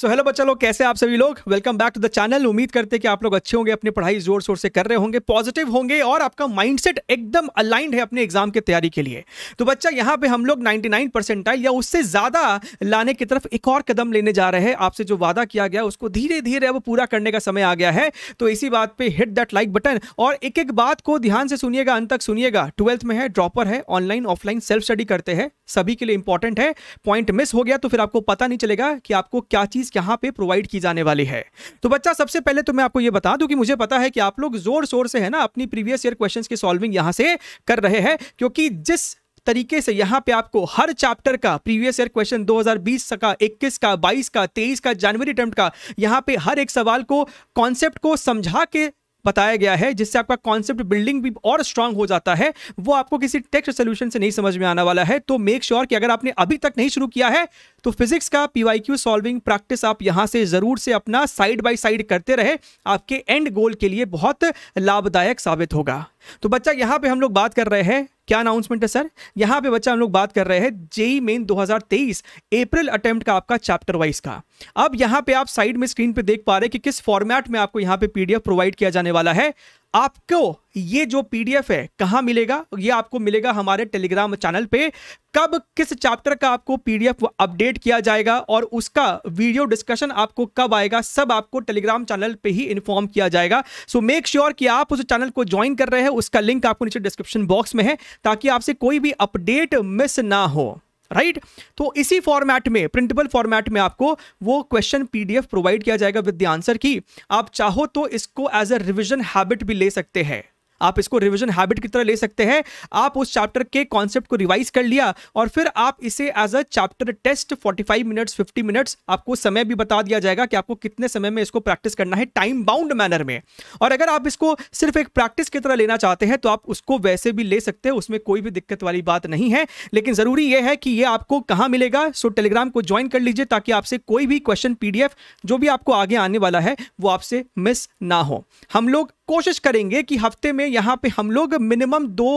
so hello बच्चा लोग कैसे आप सभी लोग welcome back to the channel उम्मीद करते हैं कि आप लोग अच्छे होंगे अपनी पढ़ाई जोर शोर से कर रहे होंगे पॉजिटिव होंगे और आपका माइंडसेट एकदम अलाइंड है अपने एग्जाम की तैयारी के लिए तो बच्चा यहाँ पे हम लोग 99 परसेंटाइल या उससे ज़्यादा लाने की तरफ एक और कदम लेने जा रहे हैं आपसे जो वादा किया गया उसको धीरे धीरे अब पूरा करने का समय आ गया है तो इसी बात पर हिट दैट लाइक बटन और एक एक बात को ध्यान से सुनिएगा अंत तक सुनिएगा ट्वेल्थ में है ड्रॉपर है ऑनलाइन ऑफलाइन सेल्फ स्टडी करते हैं सभी के लिए इंपॉर्टेंट है पॉइंट मिस हो गया तो फिर आपको पता नहीं चलेगा कि आपको क्या चीज़ चीज़ यहाँ पे प्रोवाइड की जाने वाली है तो बच्चा सबसे पहले तो मैं आपको ये बता दूं कि मुझे पता है कि आप लोग जोर शोर से है ना अपनी प्रीवियस ईयर क्वेश्चन की सॉल्विंग यहाँ से कर रहे हैं क्योंकि जिस तरीके से यहां पे आपको हर चैप्टर का प्रीवियस ईयर क्वेश्चन 2020 का 21 का 22 का 23 का जनवरी अटेम्प्ट का यहां पे हर एक सवाल को कॉन्सेप्ट को समझा के बताया गया है जिससे आपका कॉन्सेप्ट बिल्डिंग भी और स्ट्रांग हो जाता है वो आपको किसी टेक्स्ट सोल्यूशन से नहीं समझ में आने वाला है तो मेक श्योर sure कि अगर आपने अभी तक नहीं शुरू किया है तो फिजिक्स का पीवाईक्यू सॉल्विंग प्रैक्टिस आप यहां से जरूर से अपना साइड बाय साइड करते रहे आपके एंड गोल के लिए बहुत लाभदायक साबित होगा तो बच्चा यहां पर हम लोग बात कर रहे हैं क्या अनाउंसमेंट है सर यहां पे बच्चा हम लोग बात कर रहे हैं जेई मेन 2023 अप्रैल अटेम्प्ट का आपका चैप्टर वाइज का अब यहां पे आप साइड में स्क्रीन पे देख पा रहे हैं कि किस फॉर्मेट में आपको यहां पे पीडीएफ प्रोवाइड किया जाने वाला है आपको ये जो पीडीएफ है कहाँ मिलेगा ये आपको मिलेगा हमारे टेलीग्राम चैनल पे कब किस चैप्टर का आपको पीडीएफ अपडेट किया जाएगा और उसका वीडियो डिस्कशन आपको कब आएगा सब आपको टेलीग्राम चैनल पे ही इन्फॉर्म किया जाएगा सो मेक श्योर कि आप उस चैनल को ज्वाइन कर रहे हैं उसका लिंक आपको नीचे डिस्क्रिप्शन बॉक्स में है ताकि आपसे कोई भी अपडेट मिस ना हो राइट तो इसी फॉर्मेट में प्रिंटेबल फॉर्मेट में आपको वो क्वेश्चन पीडीएफ प्रोवाइड किया जाएगा विद द आंसर की आप चाहो तो इसको एज अ रिविजन हैबिट भी ले सकते हैं आप इसको रिविजन हैबिट की तरह ले सकते हैं आप उस चैप्टर के कॉन्सेप्ट को रिवाइज कर लिया और फिर आप इसे as a chapter test 45 minutes 50 minutes आपको समय भी बता दिया जाएगा कि आपको कितने समय में इसको प्रैक्टिस करना है टाइम बाउंड मैनर में और अगर आप इसको सिर्फ एक प्रैक्टिस की तरह लेना चाहते हैं तो आप उसको वैसे भी ले सकते हैं उसमें कोई भी दिक्कत वाली बात नहीं है लेकिन ज़रूरी यह है कि ये आपको कहाँ मिलेगा सो टेलीग्राम को ज्वाइन कर लीजिए ताकि आपसे कोई भी क्वेश्चन पीडीएफ जो भी आपको आगे आने वाला है वो आपसे मिस ना हो हम लोग कोशिश करेंगे कि हफ्ते में यहाँ पे हम लोग मिनिमम दो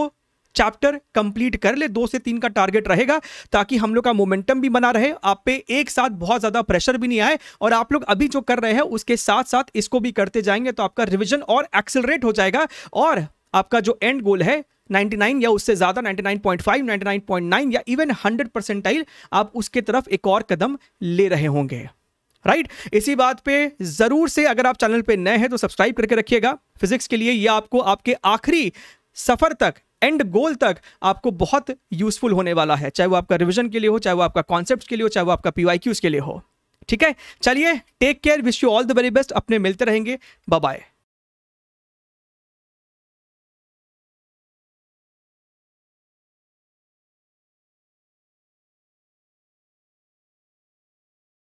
चैप्टर कंप्लीट कर ले दो से तीन का टारगेट रहेगा ताकि हम लोग का मोमेंटम भी बना रहे आप पे एक साथ बहुत ज़्यादा प्रेशर भी नहीं आए और आप लोग अभी जो कर रहे हैं उसके साथ साथ इसको भी करते जाएंगे तो आपका रिविजन और एक्सेलरेट हो जाएगा और आपका जो एंड गोल है 99 या उससे ज़्यादा 99.5, 99.9 या इवन 100 परसेंटाइल आप उसके तरफ एक और कदम ले रहे होंगे राइट इसी बात पे जरूर से अगर आप चैनल पे नए हैं तो सब्सक्राइब करके रखिएगा फिजिक्स के लिए ये आपको आपके आखिरी सफर तक एंड गोल तक आपको बहुत यूजफुल होने वाला है चाहे वो आपका रिविजन के लिए हो चाहे वो आपका कॉन्सेप्ट के लिए हो चाहे वो आपका पीवाईक्यूज के लिए हो ठीक है चलिए take care wish you all the very best अपने मिलते रहेंगे बाय